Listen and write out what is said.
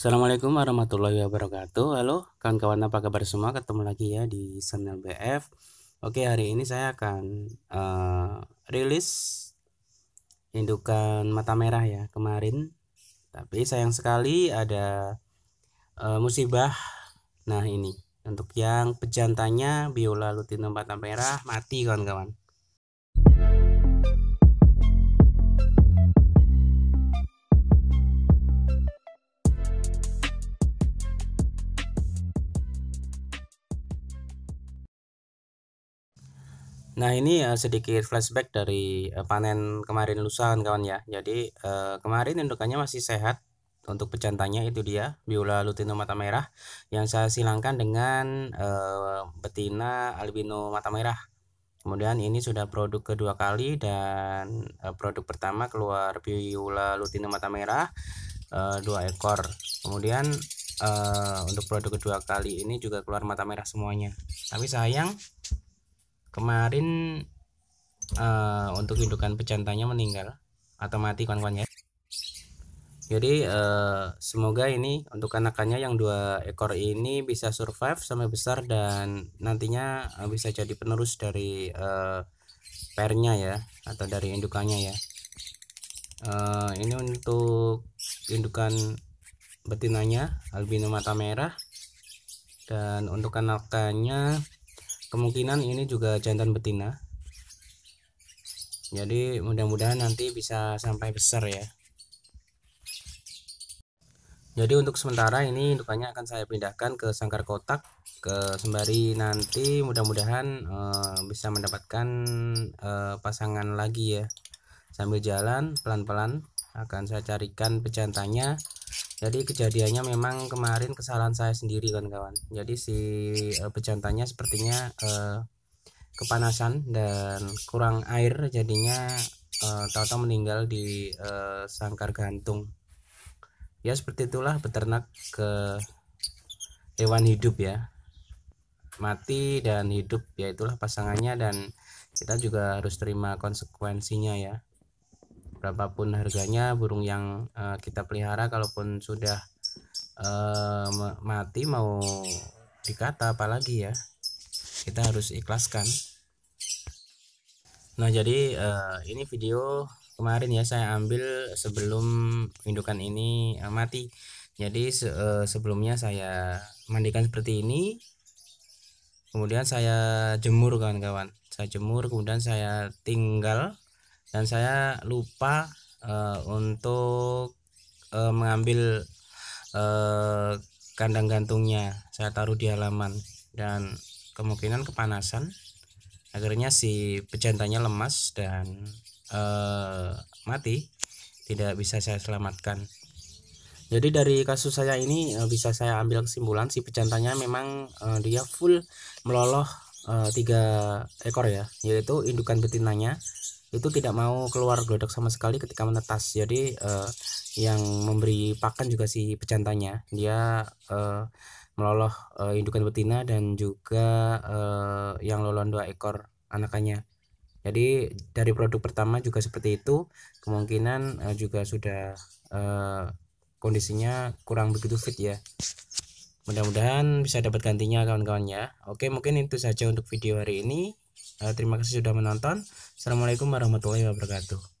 Assalamualaikum warahmatullahi wabarakatuh Halo kawan-kawan apa kabar semua ketemu lagi ya di channel BF Oke hari ini saya akan uh, rilis indukan mata merah ya kemarin Tapi sayang sekali ada uh, musibah Nah ini untuk yang pejantannya biola lutinum mata merah mati kawan-kawan Nah, ini uh, sedikit flashback dari uh, panen kemarin lusa kawan kawan ya. Jadi uh, kemarin indukannya masih sehat untuk pejantannya itu dia biola lutino mata merah yang saya silangkan dengan uh, betina albino mata merah. Kemudian ini sudah produk kedua kali dan uh, produk pertama keluar biola lutino mata merah uh, dua ekor. Kemudian uh, untuk produk kedua kali ini juga keluar mata merah semuanya. Tapi sayang kemarin uh, untuk indukan pecantanya meninggal atau mati kawan-kawan ya jadi uh, semoga ini untuk anakannya yang dua ekor ini bisa survive sampai besar dan nantinya uh, bisa jadi penerus dari uh, pernya ya atau dari indukannya ya uh, ini untuk indukan betinanya albino mata merah dan untuk anakannya kemungkinan ini juga jantan betina jadi mudah-mudahan nanti bisa sampai besar ya jadi untuk sementara ini indukannya akan saya pindahkan ke sangkar kotak ke sembari nanti mudah-mudahan e, bisa mendapatkan e, pasangan lagi ya sambil jalan pelan-pelan akan saya carikan pejantannya jadi kejadiannya memang kemarin kesalahan saya sendiri kawan-kawan jadi si eh, pejantannya sepertinya eh, kepanasan dan kurang air jadinya e, eh, tato meninggal di sangkar gantung ya seperti itulah beternak ke hewan hidup ya mati dan hidup ya itulah pasangannya dan kita juga harus terima konsekuensinya ya berapapun harganya burung yang uh, kita pelihara kalaupun sudah uh, mati mau dikata apalagi ya kita harus ikhlaskan nah jadi uh, ini video kemarin ya saya ambil sebelum indukan ini uh, mati jadi se uh, sebelumnya saya mandikan seperti ini kemudian saya jemur kawan-kawan saya jemur kemudian saya tinggal dan saya lupa uh, untuk uh, mengambil uh, kandang gantungnya saya taruh di halaman dan kemungkinan kepanasan akhirnya si pejantannya lemas dan uh, mati tidak bisa saya selamatkan jadi dari kasus saya ini uh, bisa saya ambil kesimpulan si pejantannya memang uh, dia full meloloh tiga ekor ya yaitu indukan betinanya itu tidak mau keluar godok sama sekali ketika menetas jadi uh, yang memberi pakan juga si pecantanya dia uh, eh, meloloh uh, eh, indukan betina dan juga uh, yang lolon dua ekor anakannya jadi dari produk pertama juga seperti itu kemungkinan uh, juga sudah uh, kondisinya kurang begitu fit ya mudah-mudahan bisa dapat gantinya kawan-kawan ya oke mungkin itu saja untuk video hari ini Eh, terima kasih sudah menonton assalamualaikum warahmatullahi wabarakatuh